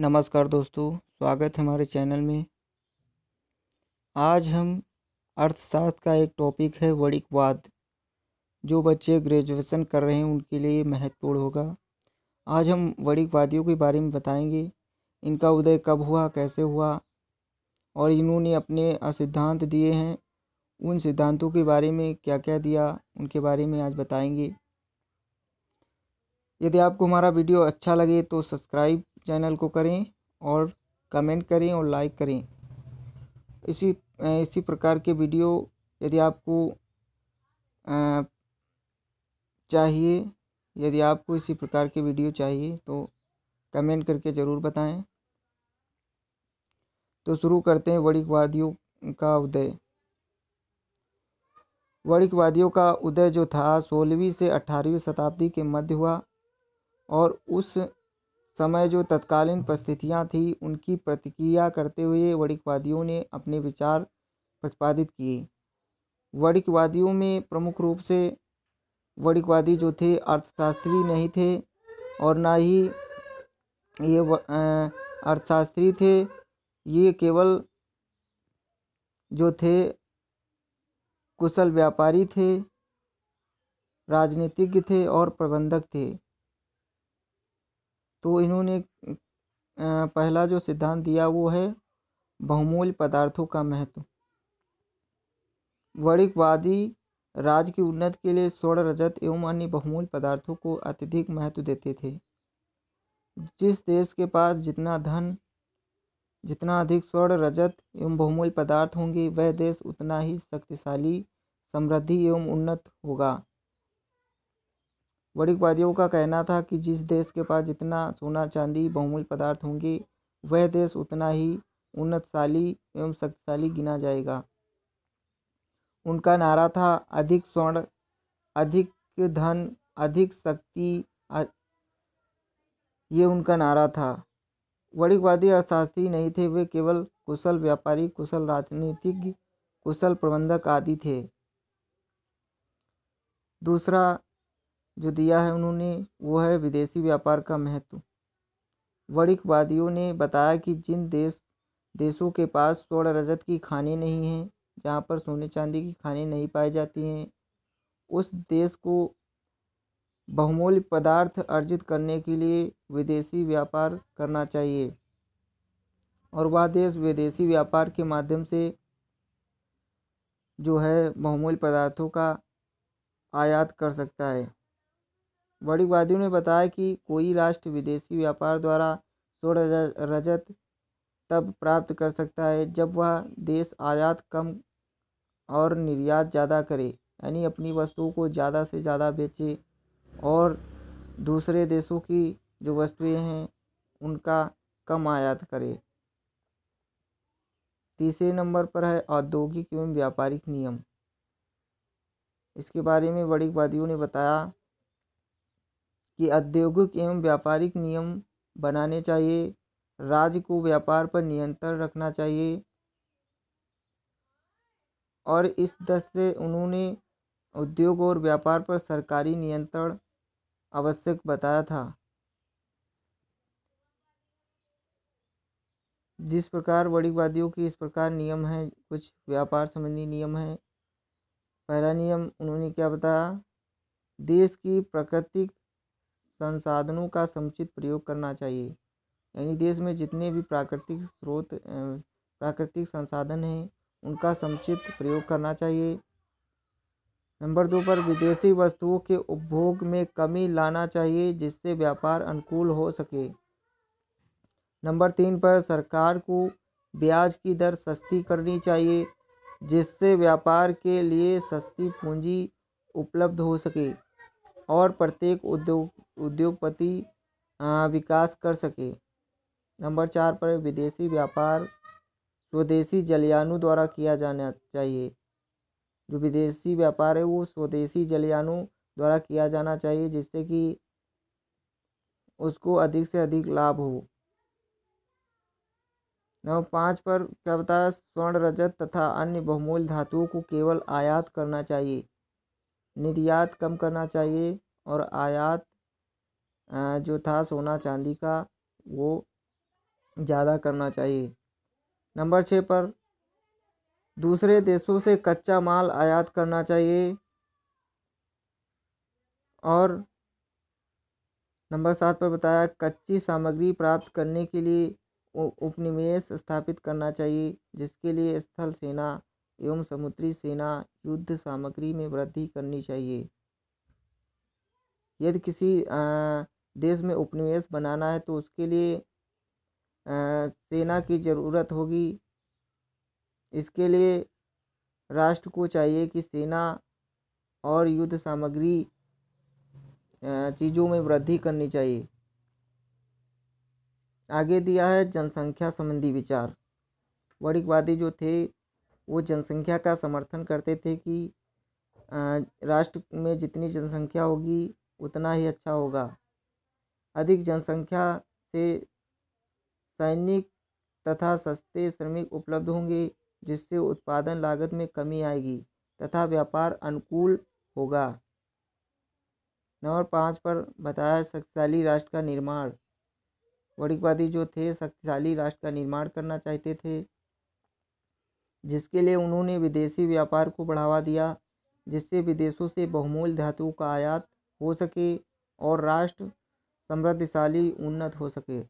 नमस्कार दोस्तों स्वागत है हमारे चैनल में आज हम अर्थशास्त्र का एक टॉपिक है वणिकवाद जो बच्चे ग्रेजुएशन कर रहे हैं उनके लिए महत्वपूर्ण होगा आज हम वणिकवादियों के बारे में बताएंगे इनका उदय कब हुआ कैसे हुआ और इन्होंने अपने सिद्धांत दिए हैं उन सिद्धांतों के बारे में क्या क्या दिया उनके बारे में आज बताएंगे यदि आपको हमारा वीडियो अच्छा लगे तो सब्सक्राइब चैनल को करें और कमेंट करें और लाइक करें इसी इसी प्रकार के वीडियो यदि आपको चाहिए यदि आपको इसी प्रकार के वीडियो चाहिए तो कमेंट करके ज़रूर बताएं तो शुरू करते हैं वणिकवादियों का उदय वणिकवादियों का उदय जो था सोलहवीं से अठारहवीं शताब्दी के मध्य हुआ और उस समय जो तत्कालीन परिस्थितियाँ थीं उनकी प्रतिक्रिया करते हुए वणिकवादियों ने अपने विचार प्रतिपादित किए वणिकवादियों में प्रमुख रूप से वणिकवादी जो थे अर्थशास्त्री नहीं थे और ना ही ये अर्थशास्त्री थे ये केवल जो थे कुशल व्यापारी थे राजनीतिज्ञ थे और प्रबंधक थे तो इन्होंने पहला जो सिद्धांत दिया वो है बहुमूल्य पदार्थों का महत्व वणिकवादी राज्य की उन्नति के लिए स्वर्ण रजत एवं अन्य बहुमूल्य पदार्थों को अत्यधिक महत्व देते थे जिस देश के पास जितना धन जितना अधिक स्वर्ण रजत एवं बहुमूल्य पदार्थ होंगे वह देश उतना ही शक्तिशाली समृद्धि एवं उन्नत होगा बड़ी का कहना था कि जिस देश के पास जितना सोना चांदी बहुमूल्य पदार्थ होंगे वह देश उतना ही उन्नतशाली एवं शक्तिशाली गिना जाएगा उनका नारा था अधिक स्वर्ण अधिक धन अधिक शक्ति ये उनका नारा था वणिकवादी अर्थशास्त्री नहीं थे वे केवल कुशल व्यापारी कुशल राजनीतिज्ञ कुशल प्रबंधक आदि थे दूसरा जो दिया है उन्होंने वो है विदेशी व्यापार का महत्व वणिकवादियों ने बताया कि जिन देश देशों के पास स्वर्ण रजत की खाने नहीं हैं जहाँ पर सोने चांदी की खाने नहीं पाई जाती हैं उस देश को बहुमूल्य पदार्थ अर्जित करने के लिए विदेशी व्यापार करना चाहिए और वह देश विदेशी व्यापार के माध्यम से जो है बहुमूल्य पदार्थों का आयात कर सकता है वाणिज्यवादियों ने बताया कि कोई राष्ट्र विदेशी व्यापार द्वारा स्वर्ण रजत तब प्राप्त कर सकता है जब वह देश आयात कम और निर्यात ज़्यादा करे यानी अपनी वस्तुओं को ज़्यादा से ज़्यादा बेचे और दूसरे देशों की जो वस्तुएं हैं उनका कम आयात करे तीसरे नंबर पर है औद्योगिक एवं व्यापारिक नियम इसके बारे में वणिकवादियों ने बताया कि औद्योगिक एवं व्यापारिक नियम बनाने चाहिए राज्य को व्यापार पर नियंत्रण रखना चाहिए और इस दस से उन्होंने उद्योग और व्यापार पर सरकारी नियंत्रण आवश्यक बताया था जिस प्रकार वादियों के इस प्रकार नियम हैं कुछ व्यापार संबंधी नियम हैं पहला नियम उन्होंने क्या बताया देश की प्राकृतिक संसाधनों का समुचित प्रयोग करना चाहिए यानी देश में जितने भी प्राकृतिक स्रोत प्राकृतिक संसाधन हैं उनका समुचित प्रयोग करना चाहिए नंबर दो पर विदेशी वस्तुओं के उपभोग में कमी लाना चाहिए जिससे व्यापार अनुकूल हो सके नंबर तीन पर सरकार को ब्याज की दर सस्ती करनी चाहिए जिससे व्यापार के लिए सस्ती पूंजी उपलब्ध हो सके और प्रत्येक उद्योग उद्योगपति विकास कर सके नंबर चार पर विदेशी व्यापार स्वदेशी जलयानों द्वारा किया जाना चाहिए जो विदेशी व्यापार है वो स्वदेशी जलयानों द्वारा किया जाना चाहिए जिससे कि उसको अधिक से अधिक लाभ हो नंबर पाँच पर क्या बताया स्वर्ण रजत तथा अन्य बहुमूल्य धातुओं को केवल आयात करना चाहिए निर्यात कम करना चाहिए और आयात जो था सोना चांदी का वो ज़्यादा करना चाहिए नंबर छः पर दूसरे देशों से कच्चा माल आयात करना चाहिए और नंबर सात पर बताया कच्ची सामग्री प्राप्त करने के लिए उपनिवेश स्थापित करना चाहिए जिसके लिए स्थल सेना एवं समुद्री सेना युद्ध सामग्री में वृद्धि करनी चाहिए यदि किसी देश में उपनिवेश बनाना है तो उसके लिए सेना की ज़रूरत होगी इसके लिए राष्ट्र को चाहिए कि सेना और युद्ध सामग्री चीज़ों में वृद्धि करनी चाहिए आगे दिया है जनसंख्या संबंधी विचार वर्गवादी जो थे वो जनसंख्या का समर्थन करते थे कि राष्ट्र में जितनी जनसंख्या होगी उतना ही अच्छा होगा अधिक जनसंख्या से सैनिक तथा सस्ते श्रमिक उपलब्ध होंगे जिससे उत्पादन लागत में कमी आएगी तथा व्यापार अनुकूल होगा नंबर पाँच पर बताया शक्तिशाली राष्ट्र का निर्माण वर्गवादी जो थे शक्तिशाली राष्ट्र का निर्माण करना चाहते थे जिसके लिए उन्होंने विदेशी व्यापार को बढ़ावा दिया जिससे विदेशों से बहुमूल्य धातु का आयात हो सके और राष्ट्र समृद्धशाली उन्नत हो सके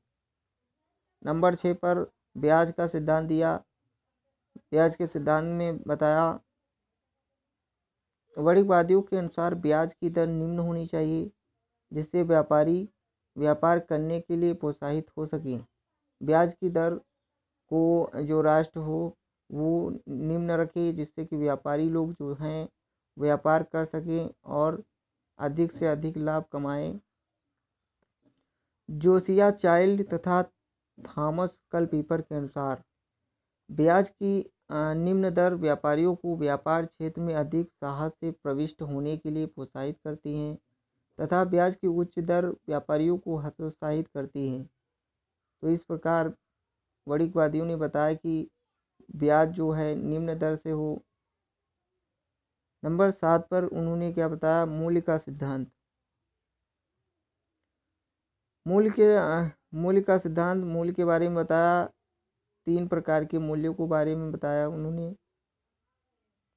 नंबर छः पर ब्याज का सिद्धांत दिया ब्याज के सिद्धांत में बताया वणिकवादियों के अनुसार ब्याज की दर निम्न होनी चाहिए जिससे व्यापारी व्यापार करने के लिए प्रोत्साहित हो सके ब्याज की दर को जो राष्ट्र हो वो निम्न रखे जिससे कि व्यापारी लोग जो हैं व्यापार कर सकें और अधिक से अधिक लाभ कमाएं जोसिया चाइल्ड तथा थॉमस कल पेपर के अनुसार ब्याज की निम्न दर व्यापारियों को व्यापार क्षेत्र में अधिक साहस से प्रविष्ट होने के लिए प्रोत्साहित करती हैं तथा ब्याज की उच्च दर व्यापारियों को हतोत्साहित करती हैं तो इस प्रकार वणिकवादियों ने बताया कि ब्याज जो है निम्न दर से हो नंबर सात पर उन्होंने क्या बताया मूल्य का सिद्धांत मूल्य के मूल्य का सिद्धांत मूल्य के बारे में बताया तीन प्रकार के मूल्यों के बारे में बताया उन्होंने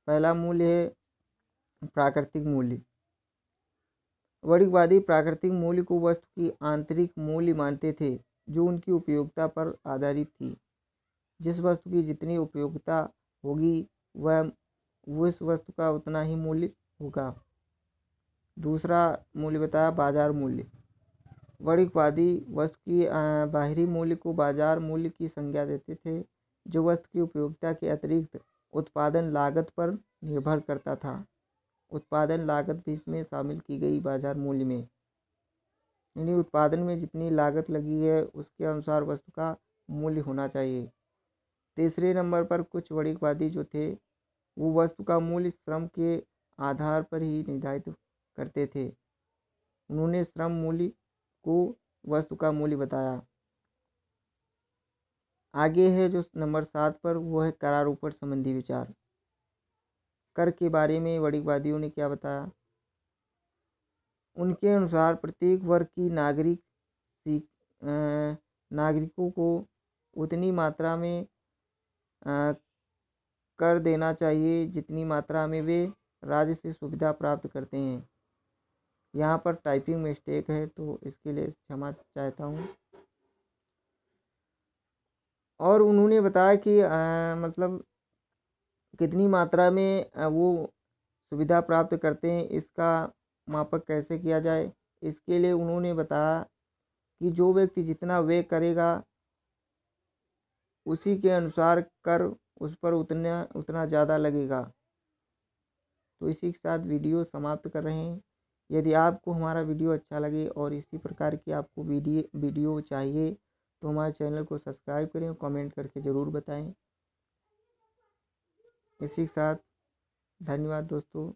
पहला मूल्य है प्राकृतिक मूल्य वर्गवादी प्राकृतिक मूल्य को वस्तु की आंतरिक मूल्य मानते थे जो उनकी उपयोगिता पर आधारित थी जिस वस्तु की जितनी उपयोगिता होगी वह उस वस्तु का उतना ही मूल्य होगा दूसरा मूल्य बताया बाजार मूल्य वर्णिकवादी वस्तु की बाहरी मूल्य को बाजार मूल्य की संज्ञा देते थे जो वस्तु की उपयोगिता के अतिरिक्त उत्पादन लागत पर निर्भर करता था उत्पादन लागत भी इसमें शामिल की गई बाजार मूल्य में यानी उत्पादन में जितनी लागत लगी है उसके अनुसार वस्तु का मूल्य होना चाहिए तीसरे नंबर पर कुछ वणिकवादी जो थे वो वस्तु का मूल्य श्रम के आधार पर ही निर्धारित करते थे उन्होंने श्रम मूल्य को वस्तु का मूल्य बताया आगे है जो नंबर सात पर वो है करारोपण संबंधी विचार कर के बारे में वणिकवादियों ने क्या बताया उनके अनुसार प्रत्येक वर्ग की नागरिक नागरिकों को उतनी मात्रा में कर देना चाहिए जितनी मात्रा में वे राज्य से सुविधा प्राप्त करते हैं यहाँ पर टाइपिंग मिस्टेक है तो इसके लिए क्षमा चाहता हूँ और उन्होंने बताया कि आ, मतलब कितनी मात्रा में वो सुविधा प्राप्त करते हैं इसका मापक कैसे किया जाए इसके लिए उन्होंने बताया कि जो व्यक्ति जितना व्यय करेगा उसी के अनुसार कर उस पर उतना उतना ज़्यादा लगेगा तो इसी के साथ वीडियो समाप्त कर रहे हैं यदि आपको हमारा वीडियो अच्छा लगे और इसी प्रकार की आपको वीडियो वीडियो चाहिए तो हमारे चैनल को सब्सक्राइब करें और कमेंट करके ज़रूर बताएं इसी के साथ धन्यवाद दोस्तों